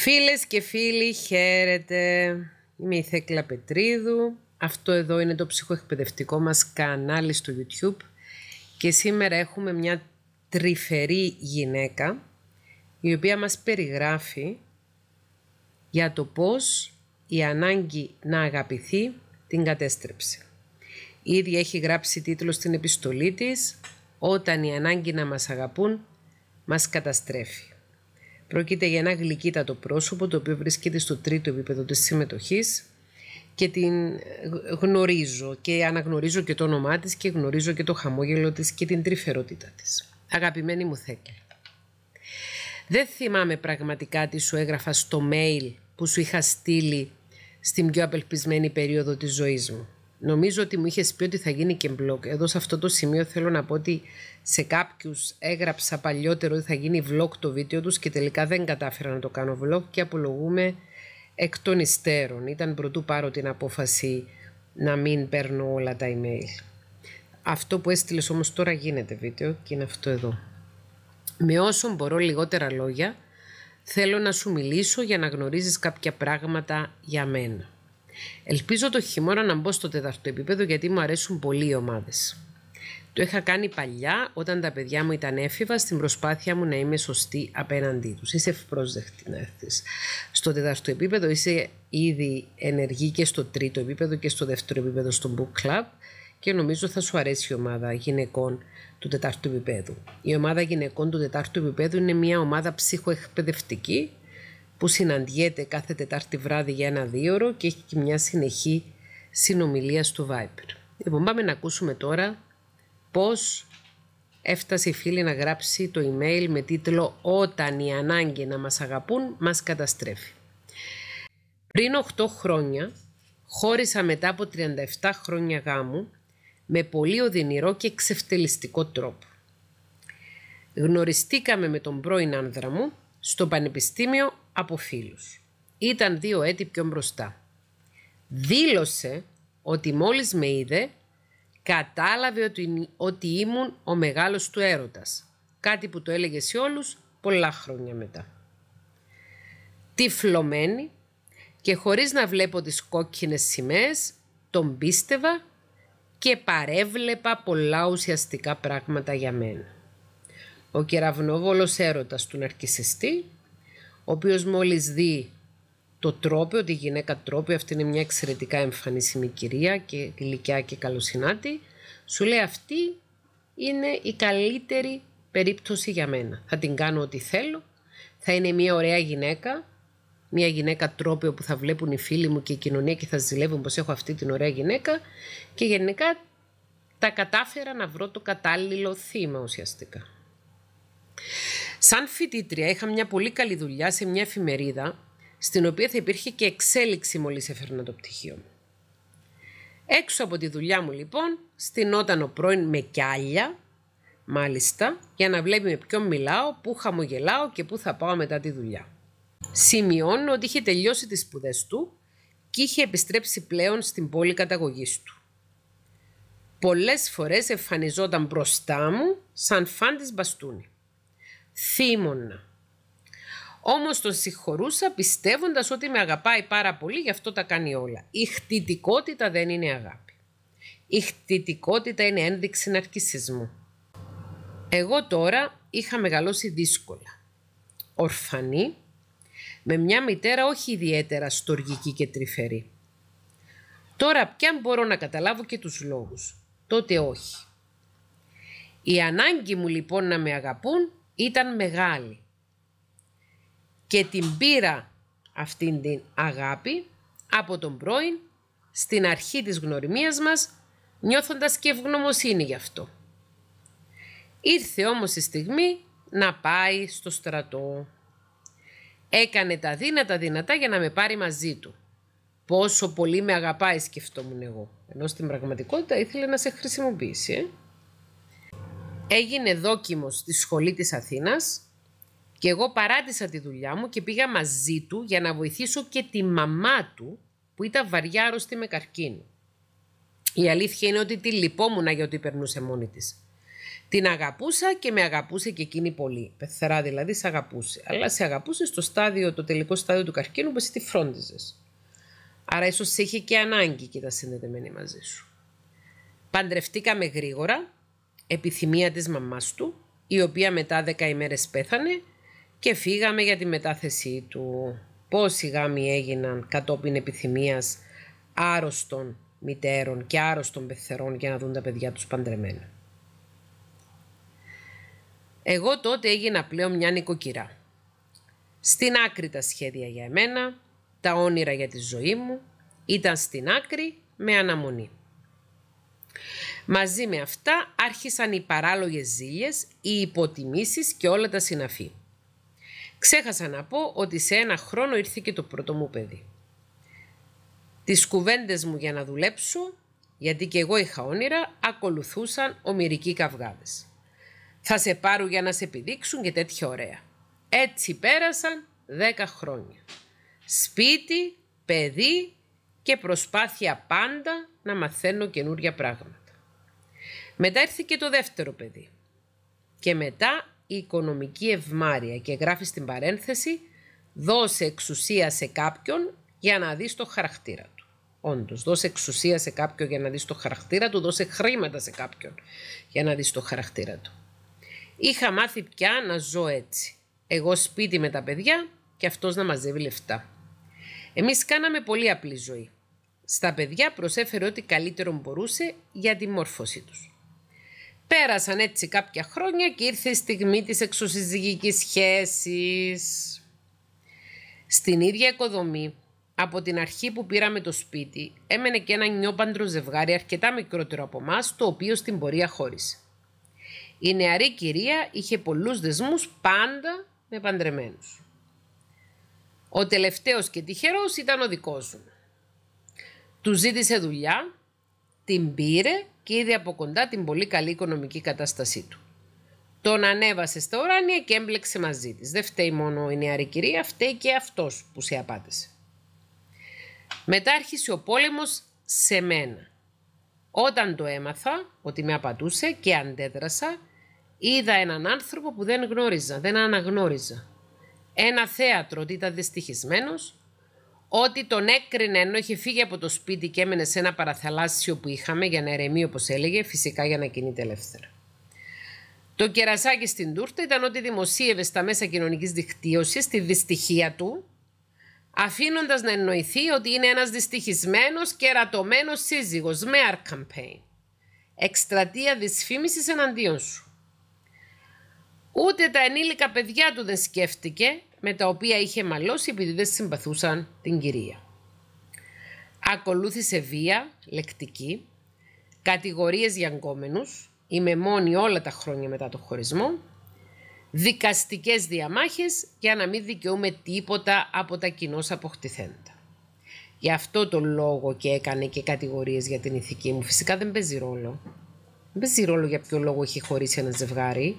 Φίλες και φίλοι, χαίρετε. Είμαι η Θέκλα Πετρίδου. Αυτό εδώ είναι το ψυχοεκπαιδευτικό μας κανάλι στο YouTube. Και σήμερα έχουμε μια τρυφερή γυναίκα, η οποία μας περιγράφει για το πώς η ανάγκη να αγαπηθεί την κατέστρεψε. Η έχει γράψει τίτλο στην επιστολή της «Όταν η ανάγκη να μας αγαπούν μας καταστρέφει». Πρόκειται για ένα γλυκύτατο πρόσωπο το οποίο βρίσκεται στο τρίτο επίπεδο της συμμετοχής και την ε, γνωρίζω και αναγνωρίζω και το όνομά της και γνωρίζω και το χαμόγελο της και την τρυφερότητά της. Αγαπημένη μου Θέκλη, δεν θυμάμαι πραγματικά τι σου έγραφα στο mail που σου είχα στείλει στην πιο απελπισμένη περίοδο της ζωής μου. Νομίζω ότι μου είχες πει ότι θα γίνει και blog. Εδώ σε αυτό το σημείο θέλω να πω ότι σε κάποιους έγραψα παλιότερο ότι θα γίνει vlog το βίντεο τους και τελικά δεν κατάφερα να το κάνω vlog και απολογούμε εκ των υστέρων. Ήταν πρωτού πάρω την απόφαση να μην παίρνω όλα τα email. Αυτό που έστειλες όμως τώρα γίνεται βίντεο και είναι αυτό εδώ. Με όσον μπορώ λιγότερα λόγια, θέλω να σου μιλήσω για να γνωρίζεις κάποια πράγματα για μένα. Ελπίζω το χειμώνα να μπω στο τέταρτο επίπεδο γιατί μου αρέσουν πολύ οι ομάδες. Το είχα κάνει παλιά όταν τα παιδιά μου ήταν έφηβα στην προσπάθεια μου να είμαι σωστή απέναντί τους. Είσαι ευπρόσδεκτη να έρθεις. Στο τέταρτο επίπεδο είσαι ήδη ενεργή και στο τρίτο επίπεδο και στο δεύτερο επίπεδο στο Book Club και νομίζω θα σου αρέσει η ομάδα γυναικών του τετάρτου επίπεδου. Η ομάδα γυναικών του τετάρτου επίπεδου είναι μια ομάδα ψυχοεκπαιδευτική που συναντιέται κάθε Τετάρτη βράδυ για ένα δίωρο και έχει και μια συνεχή συνομιλία στο Viper. Λοιπόν, πάμε να ακούσουμε τώρα πώς έφτασε η φίλη να γράψει το email με τίτλο «Όταν η ανάγκη να μας αγαπούν μας καταστρέφει». Πριν 8 χρόνια, χώρισα μετά από 37 χρόνια γάμου με πολύ οδυνηρό και ξεφτελιστικό τρόπο. Γνωριστήκαμε με τον πρώην άνδρα μου στο Πανεπιστήμιο από φίλους. Ήταν δύο έτη πιο μπροστά. Δήλωσε ότι μόλις με είδε, κατάλαβε ότι, ότι ήμουν ο μεγάλος του έρωτας. Κάτι που το έλεγε σε όλους πολλά χρόνια μετά. Τυφλωμένη και χωρίς να βλέπω τις κόκκινες σημαίες, τον πίστευα και παρέβλεπα πολλά ουσιαστικά πράγματα για μένα. Ο κεραυνόβολος έρωτας του ναρκισιστή ο οποίος μόλις δει το τρόπιο, τη γυναίκα τρόπιο, αυτή είναι μια εξαιρετικά εμφανίσιμη κυρία και γλυκιά και καλοσυνάτη, σου λέει αυτή είναι η καλύτερη περίπτωση για μένα. Θα την κάνω ό,τι θέλω, θα είναι μια ωραία γυναίκα, μια γυναίκα τρόπιο που θα βλέπουν οι φίλοι μου και η κοινωνία και θα ζηλεύουν πως έχω αυτή την ωραία γυναίκα και γενικά τα κατάφερα να βρω το κατάλληλο θύμα ουσιαστικά. Σαν φοιτήτρια είχα μια πολύ καλή δουλειά σε μια εφημερίδα στην οποία θα υπήρχε και εξέλιξη μόλις έφερνα το πτυχίο μου. Έξω από τη δουλειά μου λοιπόν, στεινόταν ο πρώην με κιάλια, μάλιστα, για να βλέπει με ποιον μιλάω, πού χαμογελάω και πού θα πάω μετά τη δουλειά. Σημειώνω ότι είχε τελειώσει τις σπουδές του και είχε επιστρέψει πλέον στην πόλη καταγωγής του. Πολλές φορές εμφανιζόταν μπροστά μου σαν φαν της θύμωνα. Όμως τον συγχωρούσα πιστεύοντας ότι με αγαπάει πάρα πολύ, γι' αυτό τα κάνει όλα. Η χτητικότητα δεν είναι αγάπη. Η χτητικότητα είναι ένδειξη ναρκισισμού. Εγώ τώρα είχα μεγαλώσει δύσκολα. Ορφανή, με μια μητέρα όχι ιδιαίτερα στοργική και τρυφερή. Τώρα πια μπορώ να καταλάβω και τους λόγους. Τότε όχι. Η ανάγκη μου λοιπόν να με αγαπούν ήταν μεγάλη και την πήρα αυτήν την αγάπη από τον πρώην στην αρχή της γνωριμίας μας νιώθοντας και ευγνωμοσύνη γι' αυτό. Ήρθε όμως η στιγμή να πάει στο στρατό. Έκανε τα δύνατα δυνατά για να με πάρει μαζί του. Πόσο πολύ με αγαπάει σκεφτόμουν εγώ. Ενώ στην πραγματικότητα ήθελε να σε χρησιμοποιήσει. Ε? Έγινε δόκιμος στη σχολή της Αθήνας και εγώ παράτησα τη δουλειά μου και πήγα μαζί του για να βοηθήσω και τη μαμά του που ήταν βαριά αρρωστή με καρκίνο. Η αλήθεια είναι ότι τη λυπόμουνα για ότι περνούσε μόνη της. Την αγαπούσα και με αγαπούσε και εκείνη πολύ. Πεθερά δηλαδή σε αγαπούσε. Αλλά σε αγαπούσε στο στάδιο, το τελικό στάδιο του καρκίνου που εσύ τη φρόντιζες. Άρα ίσως είχε και ανάγκη και τα συνδεδεμένη μαζί σου. Παντρευτήκαμε γρήγορα επιθυμία της μαμάς του, η οποία μετά δέκα ημέρες πέθανε και φύγαμε για τη μετάθεσή του. Πόσοι γάμοι έγιναν κατόπιν επιθυμίας άρρωστων μητέρων και άρρωστων πεθερών για να δουν τα παιδιά τους παντρεμένα. Εγώ τότε έγινα πλέον μια νοικοκυρά. Στην άκρη τα σχέδια για εμένα, τα όνειρα για τη ζωή μου, ήταν στην άκρη με αναμονή. Μαζί με αυτά άρχισαν οι παράλογες ζήλιες, οι υποτιμήσεις και όλα τα συναφή. Ξέχασα να πω ότι σε ένα χρόνο ήρθε και το πρώτο μου παιδί. Τις κουβέντες μου για να δουλέψω, γιατί και εγώ είχα όνειρα, ακολουθούσαν ομοιρικοί καυγάδες. Θα σε πάρω για να σε επιδείξουν και τέτοια ωραία. Έτσι πέρασαν δέκα χρόνια. Σπίτι, παιδί και προσπάθεια πάντα να μαθαίνω καινούρια πράγματα. Μετά έρθει και το δεύτερο παιδί. Και μετά η οικονομική ευμάρεια και γράφει στην παρένθεση «Δώσε εξουσία σε κάποιον για να δεις το χαρακτήρα του». Όντως, δώσε εξουσία σε κάποιον για να δεις το χαρακτήρα του, δώσε χρήματα σε κάποιον για να δεις το χαρακτήρα του. Είχα μάθει πια να ζω έτσι. Εγώ σπίτι με τα παιδιά και αυτός να μαζεύει λεφτά. Εμείς κάναμε πολύ απλή ζωή. Στα παιδιά προσέφερε ό,τι καλύτερο μπορούσε για τη μόρφωσή τους. Πέρασαν έτσι κάποια χρόνια και ήρθε η στιγμή της εξωσυζυγικής σχέσης. Στην ίδια οικοδομή, από την αρχή που πήραμε το σπίτι, έμενε και ένα νιόπαντρο ζευγάρι αρκετά μικρότερο από εμάς, το οποίο στην πορεία χώρισε. Η νεαρή κυρία είχε πολλούς δεσμούς πάντα με παντρεμένους. Ο τελευταίος και τυχερός ήταν ο δικός μου. Του ζήτησε δουλειά την πήρε και είδε από κοντά την πολύ καλή οικονομική κατάστασή του. Τον ανέβασες στα ουράνια και έμπλεξε μαζί της. Δεν φταίει μόνο η νεαρή κυρία, φταίει και αυτός που σε απάτησε. Μετά άρχισε ο πόλεμος σε μένα. Όταν το έμαθα ότι με απατούσε και αντέδρασα, είδα έναν άνθρωπο που δεν γνώριζα, δεν αναγνώριζα. Ένα θέατρο ότι ήταν δυστυχισμένος ότι τον έκρινε ενώ είχε φύγει από το σπίτι και έμενε σε ένα παραθαλάσσιο που είχαμε για να ερεμεί όπως έλεγε, φυσικά για να κινείται ελεύθερα. Το κερασάκι στην τούρτα ήταν ότι δημοσίευε στα μέσα κοινωνικής δικτύωσης τη δυστυχία του, αφήνοντας να εννοηθεί ότι είναι ένας δυστυχισμένος και σύζυγος με art campaign. Εκστρατεία δυσφήμισης εναντίον σου. Ούτε τα ενήλικα παιδιά του δεν σκέφτηκε με τα οποία είχε μαλώσει επειδή δεν συμπαθούσαν την κυρία. Ακολούθησε βία, λεκτική, κατηγορίες για αγκόμενους, είμαι μόνη όλα τα χρόνια μετά το χωρισμό, δικαστικές διαμάχες για να μην δικαιούμε τίποτα από τα κοινώς αποκτηθέντα. Γι' αυτό το λόγο και έκανε και κατηγορίες για την ηθική μου. Φυσικά δεν παίζει ρόλο. Δεν παίζει ρόλο για ποιο λόγο έχει χωρίσει ένα ζευγάρι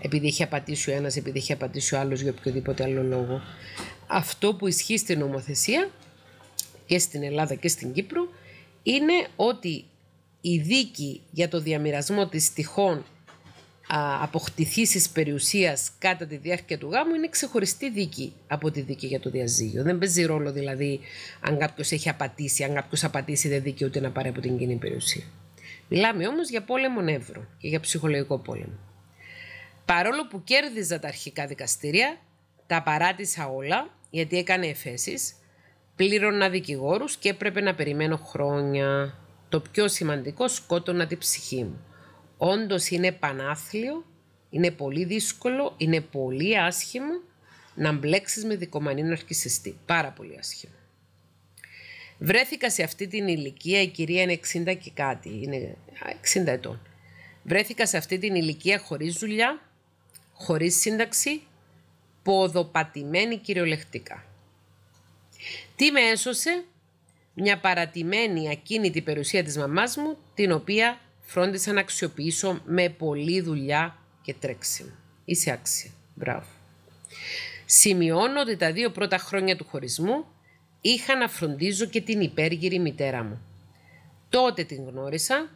επειδή είχε απατήσει ο ένας, επειδή είχε απατήσει ο άλλος για οποιοδήποτε άλλο λόγο. Αυτό που ισχύει στην νομοθεσία και στην Ελλάδα και στην Κύπρο είναι ότι η δίκη για το διαμοιρασμό της τυχών αποκτηθήσεις περιουσίας κατά τη διάρκεια του γάμου είναι ξεχωριστή δίκη από τη δίκη για το διαζύγιο. Δεν παίζει ρόλο δηλαδή αν κάποιος έχει απατήσει, αν κάποιος απατήσει δεν ούτε να πάρει από την κοινή περιουσία. Μιλάμε όμως για πόλεμο νεύρο και για ψυχολογικό πόλεμο. Παρόλο που κέρδιζα τα αρχικά δικαστήρια, τα παράτησα όλα γιατί έκανε εφέσεις, πλήρωνα δικηγόρους και έπρεπε να περιμένω χρόνια. Το πιο σημαντικό σκότωνα τη ψυχή μου. Όντως είναι πανάθλιο, είναι πολύ δύσκολο, είναι πολύ άσχημο να μπλέξεις με δικομανή ναρκισιστή. Πάρα πολύ άσχημο. Βρέθηκα σε αυτή την ηλικία, η κυρία είναι 60 και κάτι, είναι 60 ετών. Βρέθηκα σε αυτή την ηλικία χωρίς δουλειά, χωρίς σύνταξη, ποδοπατημένη κυριολεκτικά. Τι με έσωσε, μια παρατημένη ακίνητη περιουσία της μαμάς μου, την οποία φρόντισα να αξιοποιήσω με πολλή δουλειά και τρέξιμο. Είσαι άξια. Μπράβο. Σημειώνω ότι τα δύο πρώτα χρόνια του χωρισμού είχα να φροντίζω και την υπέργυρη μητέρα μου. Τότε την γνώρισα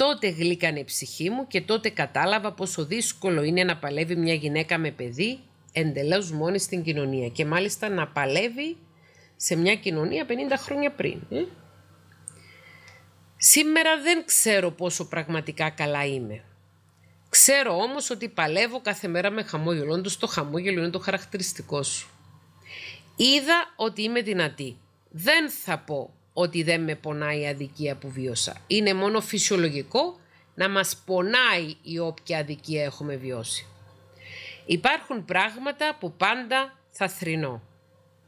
Τότε γλύκανε η ψυχή μου και τότε κατάλαβα πόσο δύσκολο είναι να παλεύει μια γυναίκα με παιδί εντελώς μόνης στην κοινωνία και μάλιστα να παλεύει σε μια κοινωνία 50 χρόνια πριν. Ε. Σήμερα δεν ξέρω πόσο πραγματικά καλά είμαι. Ξέρω όμως ότι παλεύω κάθε μέρα με χαμόγελο, όντως το χαμόγελο είναι το χαρακτηριστικό σου. Είδα ότι είμαι δυνατή. Δεν θα πω ότι δεν με πονάει η αδικία που βίωσα. Είναι μόνο φυσιολογικό να μας πονάει η όποια αδικία έχουμε βιώσει. Υπάρχουν πράγματα που πάντα θα θρυνώ.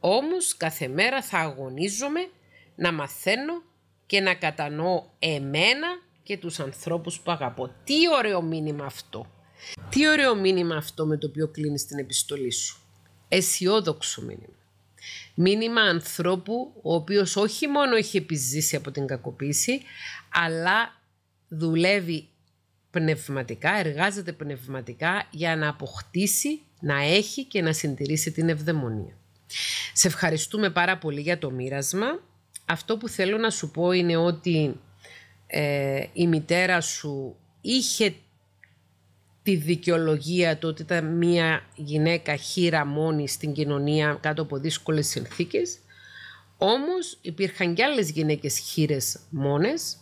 Όμως κάθε μέρα θα αγωνίζομαι να μαθαίνω και να κατανοώ εμένα και τους ανθρώπους που αγαπώ. Τι ωραίο μήνυμα αυτό. Τι ωραίο μήνυμα αυτό με το οποίο κλείνεις την επιστολή σου. Αισιόδοξο μήνυμα. Μήνυμα ανθρώπου ο οποίος όχι μόνο έχει επιζήσει από την κακοποίηση, αλλά δουλεύει πνευματικά, εργάζεται πνευματικά για να αποκτήσει, να έχει και να συντηρήσει την ευδαιμονία. Σε ευχαριστούμε πάρα πολύ για το μοίρασμα. Αυτό που θέλω να σου πω είναι ότι ε, η μητέρα σου είχε τη δικαιολογία του ότι ήταν μια γυναίκα χείρα μόνη στην κοινωνία κάτω από δύσκολες συνθήκες. Όμως υπήρχαν και άλλες γυναίκες χείρες μόνες,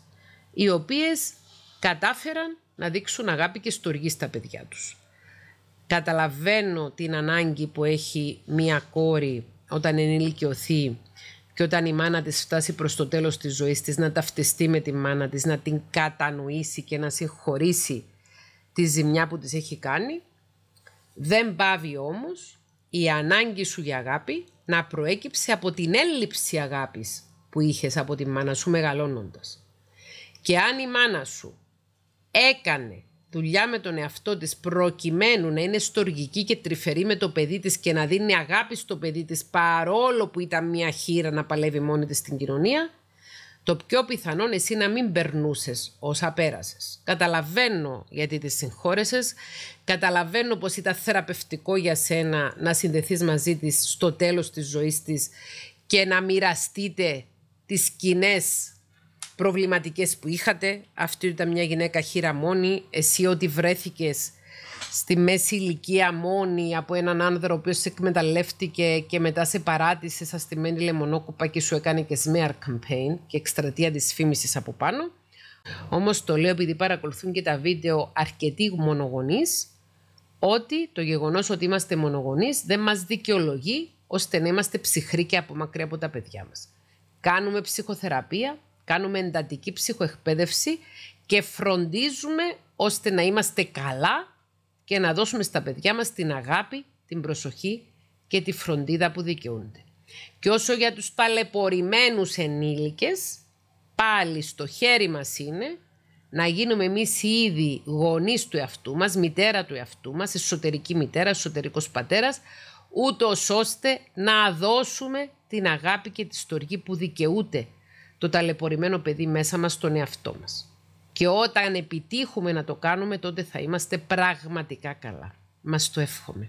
οι οποίες κατάφεραν να δείξουν αγάπη και στοργή στα παιδιά τους. Καταλαβαίνω την ανάγκη που έχει μια κόρη όταν ενηλικιωθεί και όταν η μάνα της φτάσει προς το τέλος της ζωής της να ταυτιστεί με τη μάνα της, να την κατανοήσει και να συγχωρήσει τη ζημιά που της έχει κάνει, δεν πάβει όμως η ανάγκη σου για αγάπη να προέκυψε από την έλλειψη αγάπης που είχες από τη μάνα σου μεγαλώνοντας. Και αν η μάνα σου έκανε δουλειά με τον εαυτό της προκειμένου να είναι στοργική και τρυφερή με το παιδί της και να δίνει αγάπη στο παιδί της παρόλο που ήταν μια χείρα να παλεύει μόνη της στην κοινωνία, το πιο πιθανό εσύ να μην περνούσες όσα πέρασες. Καταλαβαίνω γιατί τη συγχώρεσες. Καταλαβαίνω πως ήταν θεραπευτικό για σένα να συνδεθείς μαζί της στο τέλος της ζωής της και να μοιραστείτε τις κοινές προβληματικές που είχατε. Αυτή ήταν μια γυναίκα χείρα εσύ ότι βρέθηκες στη μέση ηλικία μόνη από έναν άνδρα ο οποίος εκμεταλλεύτηκε και μετά σε παράτησε σαν μένη λεμονόκουπα και σου έκανε και smear καμπέιν και εκστρατεία της φήμησης από πάνω. Όμως το λέω επειδή παρακολουθούν και τα βίντεο αρκετοί μονογονείς ότι το γεγονός ότι είμαστε μονογονείς δεν μας δικαιολογεί ώστε να είμαστε ψυχροί και από μακριά από τα παιδιά μας. Κάνουμε ψυχοθεραπεία, κάνουμε εντατική ψυχοεκπαίδευση και φροντίζουμε ώστε να είμαστε καλά και να δώσουμε στα παιδιά μας την αγάπη, την προσοχή και τη φροντίδα που δικαιούνται. Και όσο για τους ταλαιπωρημένους ενήλικες, πάλι στο χέρι μας είναι να γίνουμε εμείς οι ήδη γονείς του εαυτού μας, μητέρα του εαυτού μας, εσωτερική μητέρα, εσωτερικός πατέρας, ούτω ώστε να δώσουμε την αγάπη και τη στοργή που δικαιούται το ταλαιπωρημένο παιδί μέσα μας στον εαυτό μας. Και όταν επιτύχουμε να το κάνουμε, τότε θα είμαστε πραγματικά καλά. Μας το εύχομαι.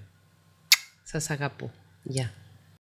Σας αγαπώ. Γεια.